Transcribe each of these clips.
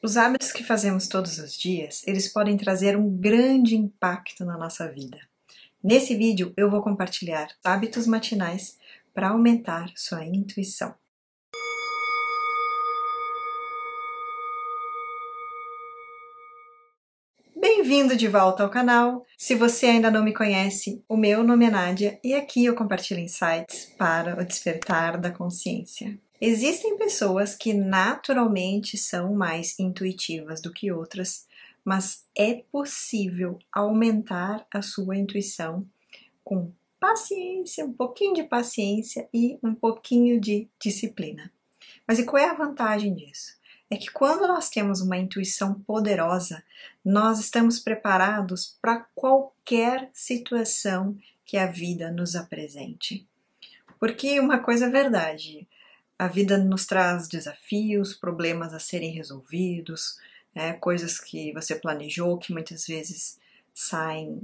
Os hábitos que fazemos todos os dias, eles podem trazer um grande impacto na nossa vida. Nesse vídeo eu vou compartilhar hábitos matinais para aumentar sua intuição. Bem-vindo de volta ao canal! Se você ainda não me conhece, o meu nome é Nádia e aqui eu compartilho insights para o despertar da consciência. Existem pessoas que naturalmente são mais intuitivas do que outras, mas é possível aumentar a sua intuição com paciência, um pouquinho de paciência e um pouquinho de disciplina. Mas e qual é a vantagem disso? É que quando nós temos uma intuição poderosa, nós estamos preparados para qualquer situação que a vida nos apresente. Porque uma coisa é verdade, a vida nos traz desafios, problemas a serem resolvidos, é, coisas que você planejou que muitas vezes saem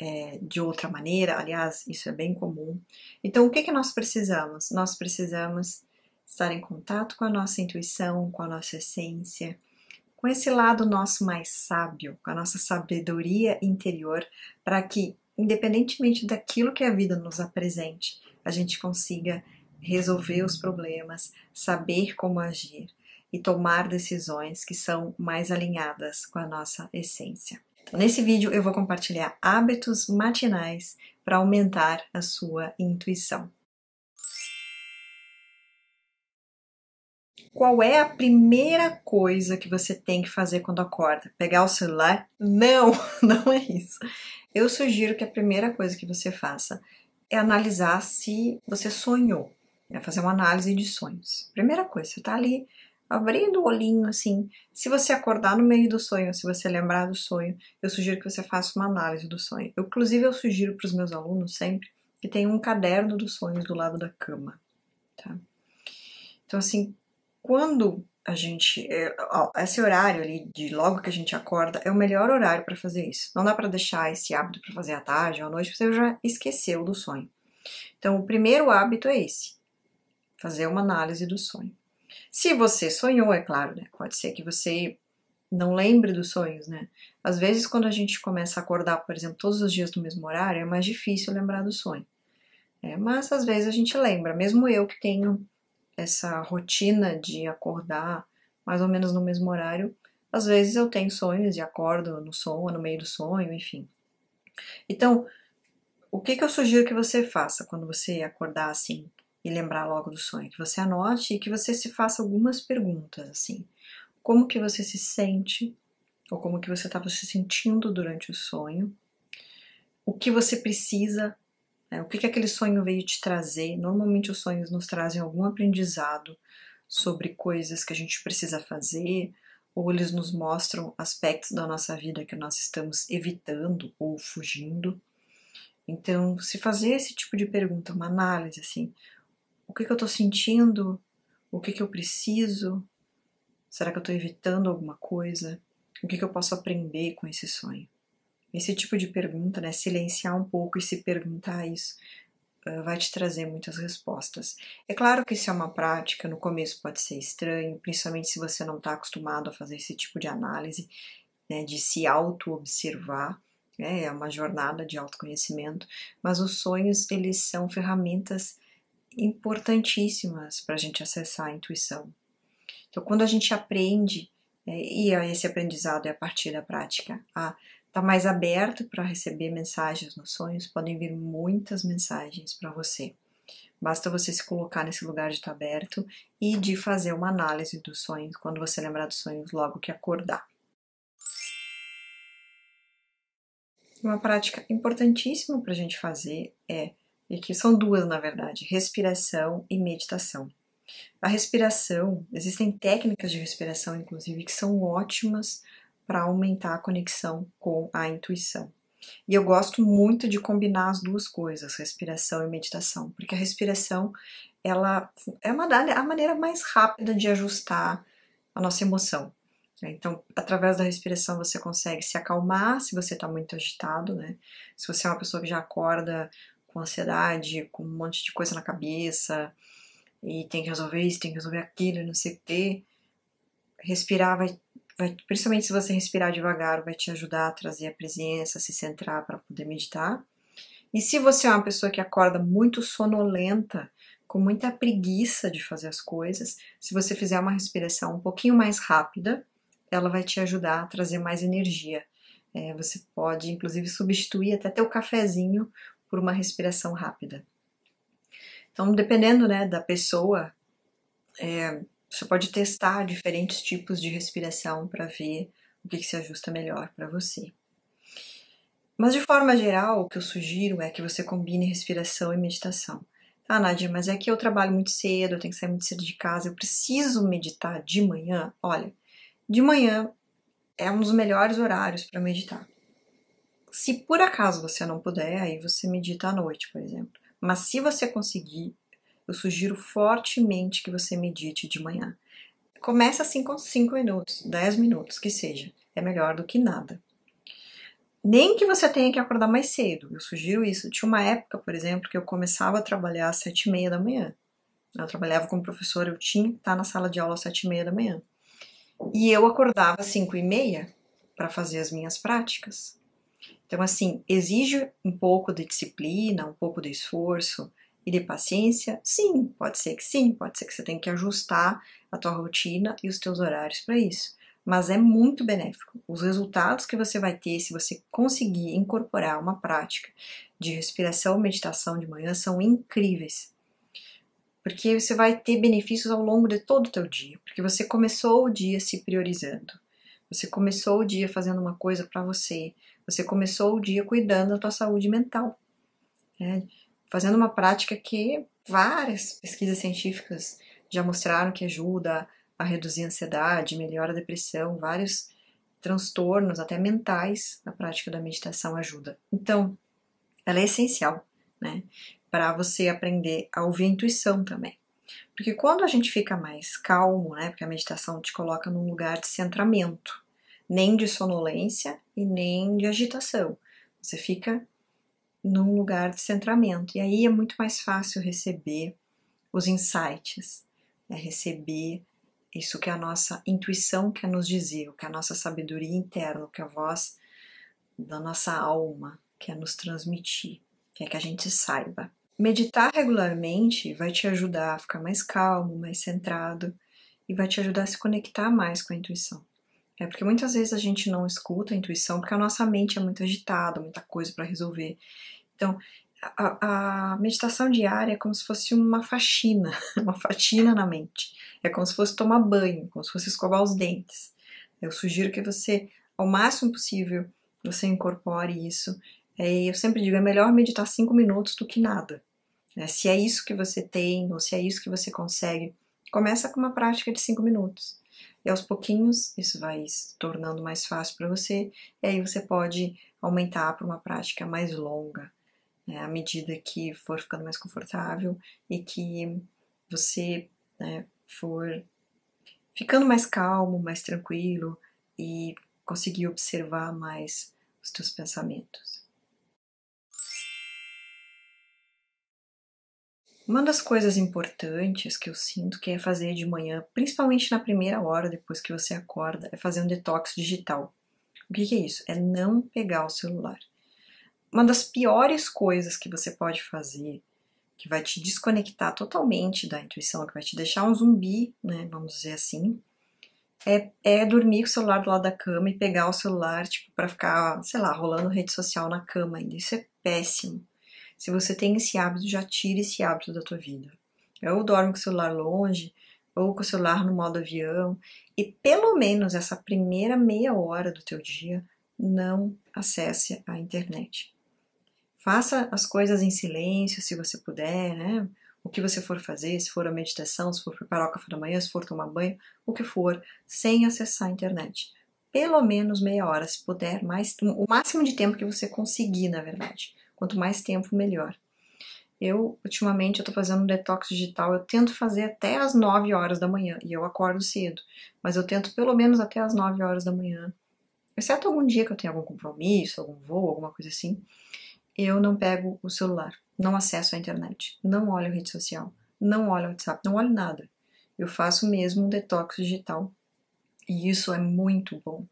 é, de outra maneira. Aliás, isso é bem comum. Então, o que, que nós precisamos? Nós precisamos estar em contato com a nossa intuição, com a nossa essência, com esse lado nosso mais sábio, com a nossa sabedoria interior, para que, independentemente daquilo que a vida nos apresente, a gente consiga resolver os problemas, saber como agir e tomar decisões que são mais alinhadas com a nossa essência. Então, nesse vídeo eu vou compartilhar hábitos matinais para aumentar a sua intuição. Qual é a primeira coisa que você tem que fazer quando acorda? Pegar o celular? Não, não é isso. Eu sugiro que a primeira coisa que você faça é analisar se você sonhou é fazer uma análise de sonhos. Primeira coisa, você está ali abrindo o olhinho assim. Se você acordar no meio do sonho, se você lembrar do sonho, eu sugiro que você faça uma análise do sonho. Eu, inclusive, eu sugiro para os meus alunos sempre que tenham um caderno dos sonhos do lado da cama. Tá? Então, assim, quando a gente. É, ó, esse horário ali, de logo que a gente acorda, é o melhor horário para fazer isso. Não dá para deixar esse hábito para fazer à tarde ou à noite, porque você já esqueceu do sonho. Então, o primeiro hábito é esse fazer uma análise do sonho. Se você sonhou, é claro, né? Pode ser que você não lembre dos sonhos, né? Às vezes, quando a gente começa a acordar, por exemplo, todos os dias no mesmo horário, é mais difícil lembrar do sonho. É, mas às vezes a gente lembra, mesmo eu que tenho essa rotina de acordar mais ou menos no mesmo horário, às vezes eu tenho sonhos e acordo no sono, no meio do sonho, enfim. Então, o que, que eu sugiro que você faça quando você acordar assim, e lembrar logo do sonho, que você anote e que você se faça algumas perguntas, assim. Como que você se sente, ou como que você estava se sentindo durante o sonho, o que você precisa, né? o que, que aquele sonho veio te trazer. Normalmente os sonhos nos trazem algum aprendizado sobre coisas que a gente precisa fazer, ou eles nos mostram aspectos da nossa vida que nós estamos evitando ou fugindo. Então, se fazer esse tipo de pergunta, uma análise assim, o que, que eu estou sentindo? O que, que eu preciso? Será que eu estou evitando alguma coisa? O que, que eu posso aprender com esse sonho? Esse tipo de pergunta, né? Silenciar um pouco e se perguntar isso ah, vai te trazer muitas respostas. É claro que isso é uma prática, no começo pode ser estranho, principalmente se você não está acostumado a fazer esse tipo de análise, né, de se auto-observar, né, é uma jornada de autoconhecimento, mas os sonhos, eles são ferramentas importantíssimas para a gente acessar a intuição. Então, quando a gente aprende, é, e é esse aprendizado é a partir da prática, a estar tá mais aberto para receber mensagens nos sonhos, podem vir muitas mensagens para você. Basta você se colocar nesse lugar de estar tá aberto e de fazer uma análise dos sonhos quando você lembrar dos sonhos logo que acordar. Uma prática importantíssima para a gente fazer é e que são duas na verdade, respiração e meditação. A respiração, existem técnicas de respiração inclusive que são ótimas para aumentar a conexão com a intuição. E eu gosto muito de combinar as duas coisas, respiração e meditação, porque a respiração ela é uma, a maneira mais rápida de ajustar a nossa emoção. Né? Então, através da respiração você consegue se acalmar se você está muito agitado, né? Se você é uma pessoa que já acorda com ansiedade, com um monte de coisa na cabeça, e tem que resolver isso, tem que resolver aquilo, não sei o quê. Respirar vai, vai principalmente se você respirar devagar, vai te ajudar a trazer a presença, a se centrar para poder meditar. E se você é uma pessoa que acorda muito sonolenta, com muita preguiça de fazer as coisas, se você fizer uma respiração um pouquinho mais rápida, ela vai te ajudar a trazer mais energia. É, você pode, inclusive, substituir até o cafezinho por uma respiração rápida. Então, dependendo né, da pessoa, é, você pode testar diferentes tipos de respiração para ver o que, que se ajusta melhor para você. Mas de forma geral, o que eu sugiro é que você combine respiração e meditação. Ah, tá, Nadia, mas é que eu trabalho muito cedo, eu tenho que sair muito cedo de casa, eu preciso meditar de manhã. Olha, de manhã é um dos melhores horários para meditar. Se por acaso você não puder, aí você medita à noite, por exemplo. Mas se você conseguir, eu sugiro fortemente que você medite de manhã. Começa assim com 5 minutos, 10 minutos, que seja. É melhor do que nada. Nem que você tenha que acordar mais cedo, eu sugiro isso. Tinha uma época, por exemplo, que eu começava a trabalhar às sete e meia da manhã. Eu trabalhava como professora, eu tinha que estar na sala de aula às sete e meia da manhã. E eu acordava às cinco e meia para fazer as minhas práticas. Então, assim, exige um pouco de disciplina, um pouco de esforço e de paciência? Sim, pode ser que sim, pode ser que você tenha que ajustar a tua rotina e os teus horários para isso. Mas é muito benéfico. Os resultados que você vai ter se você conseguir incorporar uma prática de respiração, meditação de manhã são incríveis porque você vai ter benefícios ao longo de todo o teu dia, porque você começou o dia se priorizando, você começou o dia fazendo uma coisa para você, você começou o dia cuidando da tua saúde mental, né? fazendo uma prática que várias pesquisas científicas já mostraram que ajuda a reduzir a ansiedade, melhora a depressão, vários transtornos, até mentais, a prática da meditação ajuda. Então, ela é essencial, né? Para você aprender a ouvir a intuição também. Porque quando a gente fica mais calmo, né? Porque a meditação te coloca num lugar de centramento, nem de sonolência e nem de agitação. Você fica num lugar de centramento. E aí é muito mais fácil receber os insights, né? receber isso que a nossa intuição quer nos dizer, o que a nossa sabedoria interna, o que a voz da nossa alma quer nos transmitir, quer que a gente saiba. Meditar regularmente vai te ajudar a ficar mais calmo, mais centrado e vai te ajudar a se conectar mais com a intuição. É porque muitas vezes a gente não escuta a intuição porque a nossa mente é muito agitada, muita coisa para resolver. Então, a, a, meditação diária é como se fosse uma faxina, uma faxina na mente. É como se fosse tomar banho, como se fosse escovar os dentes. Eu sugiro que você, ao máximo possível, você incorpore isso. É, eu sempre digo, é melhor meditar cinco minutos do que nada. Né? Se é isso que você tem, ou se é isso que você consegue, começa com uma prática de cinco minutos. E aos pouquinhos isso vai se tornando mais fácil para você, e aí você pode aumentar para uma prática mais longa, né, à medida que for ficando mais confortável e que você né, for ficando mais calmo, mais tranquilo e conseguir observar mais os teus pensamentos. Uma das coisas importantes que eu sinto que é fazer de manhã, principalmente na primeira hora depois que você acorda, é fazer um detox digital. O que é isso? É não pegar o celular. Uma das piores coisas que você pode fazer, que vai te desconectar totalmente da intuição, que vai te deixar um zumbi, né, vamos dizer assim, é, é dormir com o celular do lado da cama e pegar o celular, tipo, para ficar, sei lá, rolando rede social na cama ainda. Isso é péssimo. Se você tem esse hábito, já tire esse hábito da tua vida. Ou dorme com o celular longe, ou com o celular no modo avião, e pelo menos essa primeira meia hora do teu dia, não acesse a internet. Faça as coisas em silêncio, se você puder, né? O que você for fazer, se for a meditação, se for preparar o café da manhã, se for tomar banho, o que for, sem acessar a internet. Pelo menos meia hora, se puder, mais o máximo de tempo que você conseguir, na verdade. Quanto mais tempo, melhor. Eu, ultimamente, eu fazendo um detox digital, eu tento fazer até as 9 horas da manhã, e eu acordo cedo, mas eu tento pelo menos até as 9 horas da manhã, exceto algum dia que eu tenho algum compromisso, algum voo, alguma coisa assim, eu não pego o celular, não acesso a internet, não olho rede social, não olho WhatsApp, não olho nada. Eu faço mesmo um detox digital, e isso é muito bom.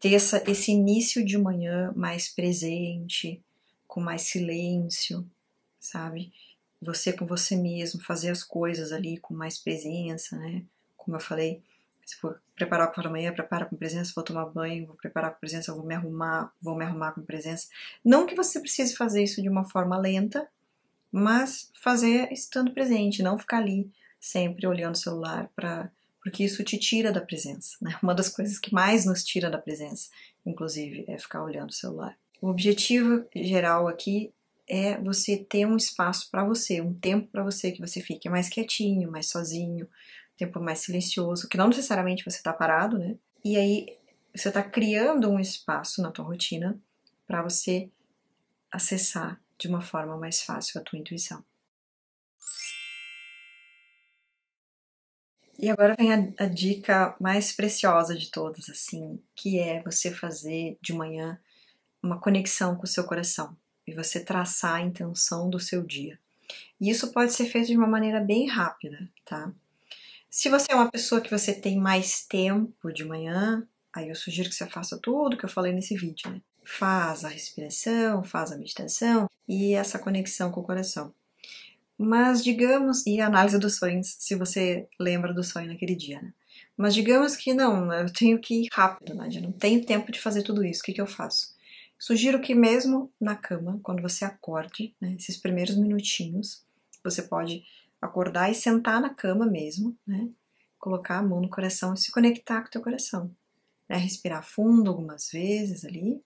Ter essa, esse início de manhã mais presente, com mais silêncio, sabe? Você com você mesmo, fazer as coisas ali com mais presença, né? Como eu falei, se for preparar o café da manhã, prepara com presença, vou tomar banho, vou preparar com presença, vou me arrumar, vou me arrumar com presença. Não que você precise fazer isso de uma forma lenta, mas fazer estando presente, não ficar ali sempre olhando o celular para porque isso te tira da presença, né? Uma das coisas que mais nos tira da presença, inclusive, é ficar olhando o celular. O objetivo geral aqui é você ter um espaço para você, um tempo para você que você fique mais quietinho, mais sozinho, um tempo mais silencioso, que não necessariamente você está parado, né? E aí você está criando um espaço na tua rotina para você acessar de uma forma mais fácil a tua intuição. E agora vem a, a dica mais preciosa de todas, assim, que é você fazer de manhã uma conexão com o seu coração e você traçar a intenção do seu dia. E isso pode ser feito de uma maneira bem rápida, tá? Se você é uma pessoa que você tem mais tempo de manhã, aí eu sugiro que você faça tudo que eu falei nesse vídeo, né? Faz a respiração, faz a meditação e essa conexão com o coração. Mas digamos, e a análise dos sonhos, se você lembra do sonho naquele dia, né? Mas digamos que não, eu tenho que ir rápido, né? Eu não tenho tempo de fazer tudo isso, o que, que eu faço? Sugiro que mesmo na cama, quando você acorde, né, esses primeiros minutinhos, você pode acordar e sentar na cama mesmo, né? Colocar a mão no coração e se conectar com o teu coração. Né? Respirar fundo algumas vezes ali.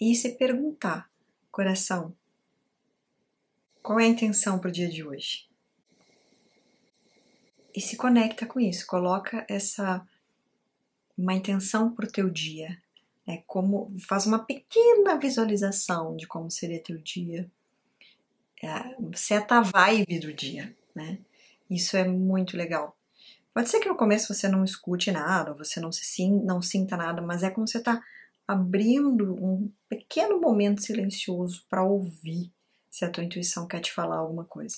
E se perguntar, coração, qual é a intenção para o dia de hoje? E se conecta com isso, coloca essa uma intenção para o teu dia. É como faz uma pequena visualização de como seria teu dia. É, seta a vibe do dia, né? Isso é muito legal. Pode ser que no começo você não escute nada, você não se não sinta nada, mas é como você está abrindo um pequeno momento silencioso para ouvir se a tua intuição quer te falar alguma coisa.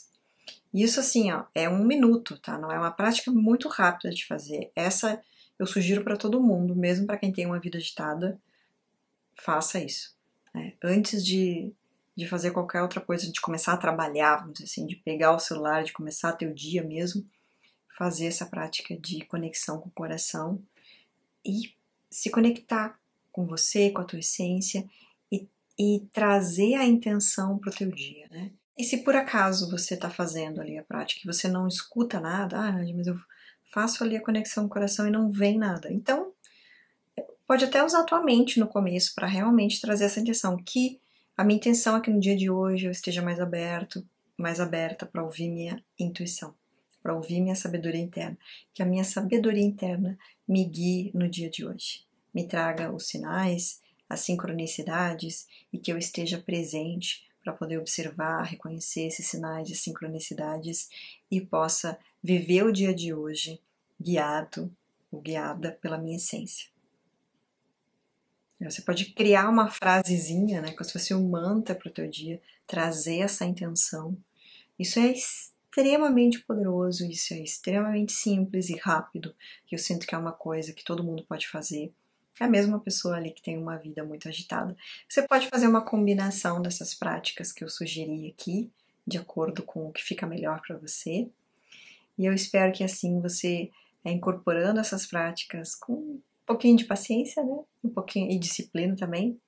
Isso assim, ó, é um minuto, tá? Não é uma prática muito rápida de fazer. Essa eu sugiro para todo mundo, mesmo para quem tem uma vida agitada, faça isso. Né? Antes de, de fazer qualquer outra coisa, de começar a trabalhar, vamos dizer assim, de pegar o celular, de começar teu dia mesmo, fazer essa prática de conexão com o coração e se conectar com você, com a tua essência e, e trazer a intenção para o teu dia, né? E se por acaso você está fazendo ali a prática e você não escuta nada, ah, mas eu faço ali a conexão com o coração e não vem nada. Então, pode até usar a tua mente no começo para realmente trazer essa intenção, que a minha intenção é que no dia de hoje eu esteja mais aberto, mais aberta para ouvir minha intuição, para ouvir minha sabedoria interna, que a minha sabedoria interna me guie no dia de hoje, me traga os sinais, as sincronicidades e que eu esteja presente para poder observar, reconhecer esses sinais de sincronicidades e possa viver o dia de hoje guiado ou guiada pela minha essência. Você pode criar uma frasezinha, né, como se fosse um mantra para o teu dia, trazer essa intenção. Isso é extremamente poderoso, isso é extremamente simples e rápido, que eu sinto que é uma coisa que todo mundo pode fazer. É a mesma pessoa ali que tem uma vida muito agitada. Você pode fazer uma combinação dessas práticas que eu sugeri aqui, de acordo com o que fica melhor para você. E eu espero que assim você, é, incorporando essas práticas com um pouquinho de paciência, né? Um pouquinho e disciplina também,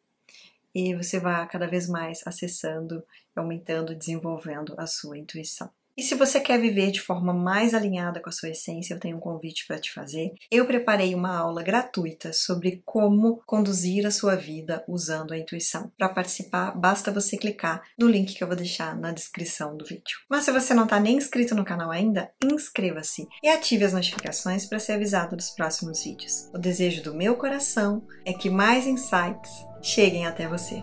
e você vá cada vez mais acessando, aumentando, desenvolvendo a sua intuição. E se você quer viver de forma mais alinhada com a sua essência, eu tenho um convite para te fazer. Eu preparei uma aula gratuita sobre como conduzir a sua vida usando a intuição. Para participar, basta você clicar no link que eu vou deixar na descrição do vídeo. Mas se você não está nem inscrito no canal ainda, inscreva-se e ative as notificações para ser avisado dos próximos vídeos. O desejo do meu coração é que mais insights cheguem até você.